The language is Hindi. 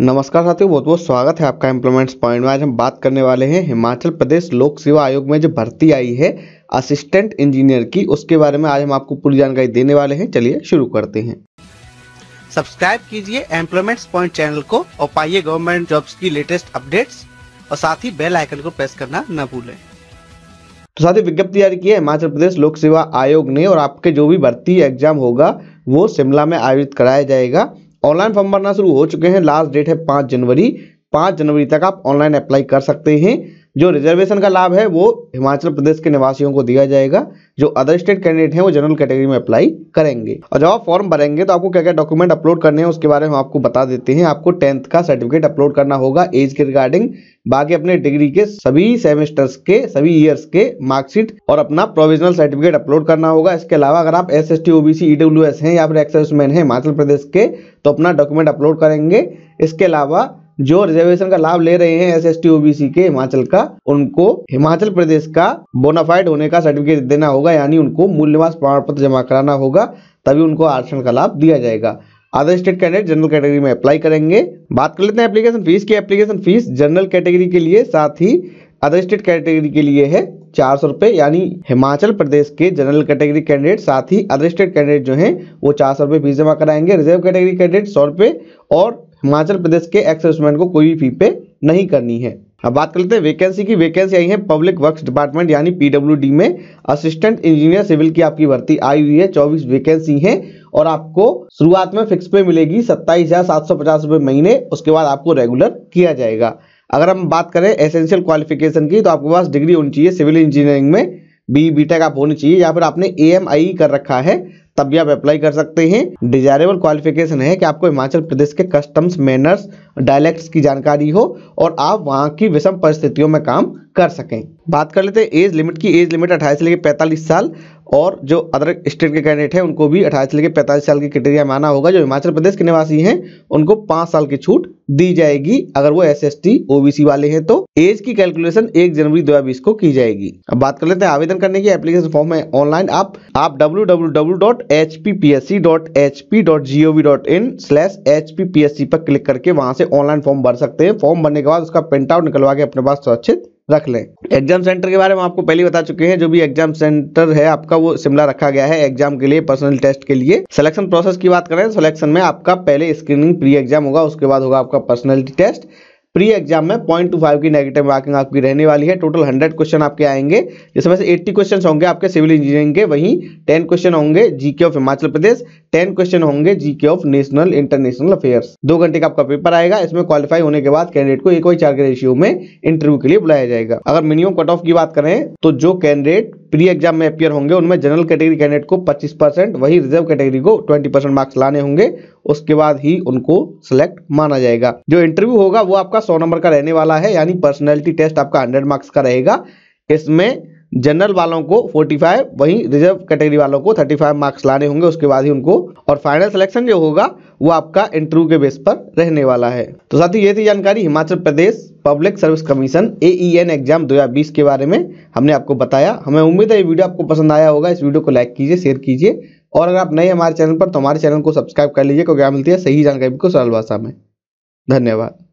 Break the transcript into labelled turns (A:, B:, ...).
A: नमस्कार साथियों बहुत बहुत स्वागत है आपका एम्प्लॉयमेंट्स पॉइंट में आज हम बात करने वाले हैं हिमाचल प्रदेश लोक सेवा आयोग में जो भर्ती आई है असिस्टेंट इंजीनियर की उसके बारे में आज हम आपको पूरी जानकारी देने वाले हैं चलिए शुरू करते हैं सब्सक्राइब कीजिए एम्प्लॉयमेंट्स पॉइंट चैनल को और पाइए गवर्नमेंट जॉब की लेटेस्ट अपडेट और साथ ही बेल आइकन को प्रेस करना न भूले तो साथ ही विज्ञप्ति जारी की है हिमाचल प्रदेश लोक सेवा आयोग ने और आपके जो भी भर्ती एग्जाम होगा वो शिमला में आयोजित कराया जाएगा ऑनलाइन फॉर्म भरना शुरू हो चुके हैं लास्ट डेट है पाँच जनवरी पाँच जनवरी तक आप ऑनलाइन अप्लाई कर सकते हैं जो रिजर्वेशन का लाभ है वो हिमाचल प्रदेश के निवासियों को दिया जाएगा जो अदर स्टेट कैंडिडेट हैं वो जनरल कैटेगरी में अप्लाई करेंगे और जब आप फॉर्म भरेंगे तो आपको क्या क्या डॉक्यूमेंट अपलोड करने हैं उसके बारे में आपको बता देते हैं आपको टेंथ का सर्टिफिकेट अपलोड करना होगा एज के रिगार्डिंग बाकी अपने डिग्री के सभी सेमेस्टर्स के सभी ईयर्स के मार्कशीट और अपना प्रोविजनल सर्टिफिकेट अपलोड करना होगा इसके अलावा अगर आप S S T OBC EW S हैं या फिर एक्सर्समैन हैं हिमाचल प्रदेश के तो अपना डॉक्यूमेंट अपलोड करेंगे इसके अलावा जो रिजर्वेशन का लाभ ले रहे हैं एस एस ओबीसी के हिमाचल का उनको हिमाचल प्रदेश का बोनाफाइड होने का सर्टिफिकेट देना होगा यानी उनको मूल निवास प्रमाण पत्र जमा कराना होगा तभी उनको आरक्षण का लाभ दिया जाएगा other state candidate general category में अप्लाई करेंगे बात कर लेते हैं एप्लीकेशन फीस की एप्लीकेशन फीस जनरल कैटेगरी के लिए साथ ही अदर स्टेट कैटेगरी के लिए है चार सौ रुपये यानी हिमाचल प्रदेश के जनरल कैटेगरी कैंडिडेट साथ ही अदर स्टेट कैंडिडेट जो हैं वो चार सौ रुपये फीस जमा कराएंगे रिजर्व कैटेगरी कैंडिडेट सौ रुपये और हिमाचल प्रदेश के एक्सेसमेंट को कोई भी फी पे नहीं करनी है अब बात कर लेते हैं वैकेंसी की वैकेंसी आई है पब्लिक वर्क्स डिपार्टमेंट यानी पीडब्ल्यूडी में असिस्टेंट इंजीनियर सिविल की आपकी भर्ती आई हुई है चौबीस वैकेंसी है और आपको शुरुआत में फिक्स पे मिलेगी सत्ताईस हजार सात सौ पचास रुपए महीने उसके बाद आपको रेगुलर किया जाएगा अगर हम बात करें एसेंशियल क्वालिफिकेशन की तो आपके पास डिग्री होनी चाहिए सिविल इंजीनियरिंग में बी बी टेक आप होनी चाहिए या फिर आपने ए एम आई कर रखा है तब भी आप अप्लाई कर सकते हैं डिजायरेबल क्वालिफिकेशन है कि आपको हिमाचल प्रदेश के कस्टम्स मैनर्स डायलैक्ट्स की जानकारी हो और आप वहाँ की विषम परिस्थितियों में काम कर सकें बात कर लेते हैं एज लिमिट की एज लिमिट अट्ठाईस से लेकर पैंतालीस साल और जो अदर स्टेट के कैंडिडेट हैं उनको भी अठाईस से लेकर पैंतालीस साल की क्रिटेरिया में आना होगा जो हिमाचल प्रदेश के निवासी हैं उनको पांच साल की छूट दी जाएगी अगर वो एस एस टी ओबीसी वाले हैं तो एज की कैलकुलेशन एक जनवरी दो हजार बीस को की जाएगी अब बात कर लेते हैं आवेदन करने की एप्लीकेशन फॉर्म है ऑनलाइन आप आप W W W dot H P P S C dot H P dot dot in slash H P P S C पर क्लिक करके वहां से ऑनलाइन फॉर्म भर सकते हैं फॉर्म भरने के बाद उसका प्रिंट आउट निकलवा के अपने पास सुरक्षित रख लें एग्जाम सेंटर के बारे में आपको पहले बता चुके हैं जो भी एग्जाम सेंटर है आपका वो शिमला रखा गया है एग्जाम के लिए पर्सनल टेस्ट के लिए सिलेक्शन प्रोसेस की बात करें सिलेक्शन में आपका पहले स्क्रीनिंग प्री एग्जाम होगा उसके बाद होगा आपका पर्सनल टेस्ट प्री एग्जाम में पॉइंट टू फाइव की नेगेटिव मार्किंग आपकी रहने वाली है टोटल हंड्रेड क्वेश्चन आपके आएंगे जिसमें से एट्टी क्वेश्चन होंगे आपके सिविल इंजीनियरिंग के वहीं टेन क्वेश्चन होंगे GK of Himachal Pradesh ten question होंगे GK of national international affairs दो घंटे का आपका पेपर आएगा इसमें क्वालिफाई होने के बाद कैंडिडेट को एक और चार के रेशियो में इंटरव्यू के लिए बुलाया जाएगा अगर मिनिमम कट ऑफ की बात करें तो जो कैंडिडेट प्री एग्जाम में अपियर होंगे उनमें जनरल कैटेगरी कैंडिडेट को 25 परसेंट वही रिजर्व कैटेगरी को 20 परसेंट मार्क्स लाने होंगे उसके बाद ही उनको सिलेक्ट माना जाएगा जो इंटरव्यू होगा वो आपका सौ नंबर का रहने वाला है यानी पर्सनैलिटी टेस्ट आपका हंड्रेड मार्क्स का रहेगा इसमें जनरल वालों को 45 वहीं रिजर्व कैटेगरी वालों को 35 मार्क्स लाने होंगे उसके बाद ही उनको और फाइनल सिलेक्शन जो होगा वो आपका इंटरव्यू के बेस पर रहने वाला है तो साथ ही ये थी जानकारी Himachal Pradesh public service commission A N exam 2020 के बारे में हमने आपको बताया हमें उम्मीद है ये वीडियो आपको पसंद आया होगा इस वीडियो को लाइक कीजिए शेयर कीजिए और अगर आप नए हमारे चैनल पर तो हमारे चैनल को सब्सक्राइब कर लीजिए क्योंकि मिलती है सही जानकारी को सरल भाषा में धन्यवाद